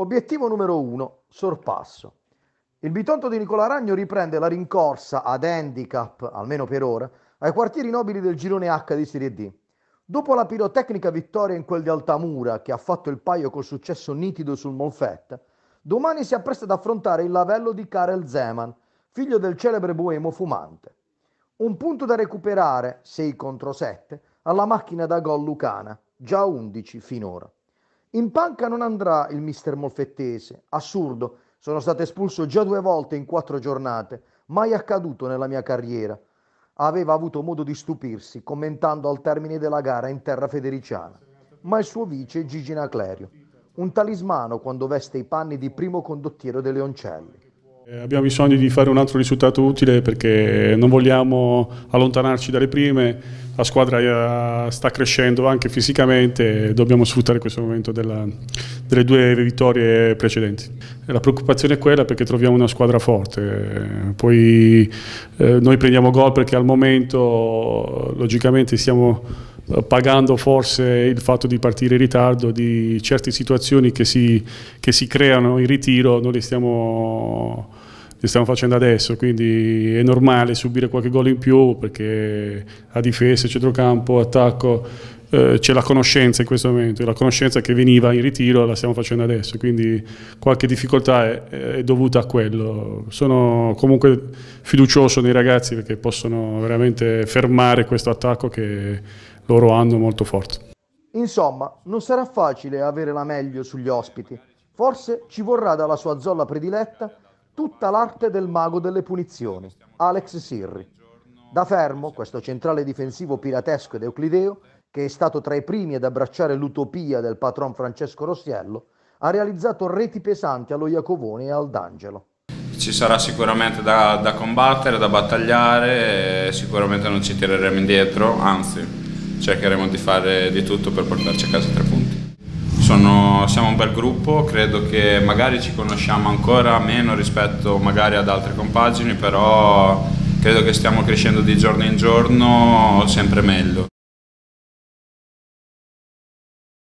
Obiettivo numero 1, sorpasso. Il bitonto di Nicola Ragno riprende la rincorsa ad handicap, almeno per ora, ai quartieri nobili del girone H di Serie D. Dopo la pirotecnica vittoria in quel di Altamura, che ha fatto il paio col successo nitido sul Molfetta, domani si appresta ad affrontare il lavello di Karel Zeman, figlio del celebre boemo fumante. Un punto da recuperare, 6 contro 7, alla macchina da gol lucana, già 11 finora. In panca non andrà il mister molfettese, assurdo, sono stato espulso già due volte in quattro giornate, mai accaduto nella mia carriera. Aveva avuto modo di stupirsi commentando al termine della gara in terra federiciana, ma il suo vice Gigi Naclerio, un talismano quando veste i panni di primo condottiero dei Leoncelli. Eh, abbiamo bisogno di fare un altro risultato utile perché non vogliamo allontanarci dalle prime, la squadra eh, sta crescendo anche fisicamente e dobbiamo sfruttare questo momento della, delle due vittorie precedenti. Eh, la preoccupazione è quella perché troviamo una squadra forte, poi eh, noi prendiamo gol perché al momento logicamente siamo pagando forse il fatto di partire in ritardo, di certe situazioni che si, che si creano in ritiro, noi le stiamo, le stiamo, facendo adesso, quindi è normale subire qualche gol in più perché a difesa, centrocampo, attacco eh, c'è la conoscenza in questo momento, la conoscenza che veniva in ritiro la stiamo facendo adesso, quindi qualche difficoltà è, è dovuta a quello. Sono comunque fiducioso nei ragazzi perché possono veramente fermare questo attacco che loro hanno molto forte. Insomma, non sarà facile avere la meglio sugli ospiti. Forse ci vorrà dalla sua zolla prediletta tutta l'arte del mago delle punizioni, Alex Sirri. Da fermo, questo centrale difensivo piratesco ed euclideo, che è stato tra i primi ad abbracciare l'utopia del patron Francesco Rossiello, ha realizzato reti pesanti allo Iacovoni e al D'Angelo. Ci sarà sicuramente da, da combattere, da battagliare, sicuramente non ci tireremo indietro, anzi cercheremo di fare di tutto per portarci a casa tre punti. Sono, siamo un bel gruppo, credo che magari ci conosciamo ancora meno rispetto magari ad altre compagini, però credo che stiamo crescendo di giorno in giorno sempre meglio.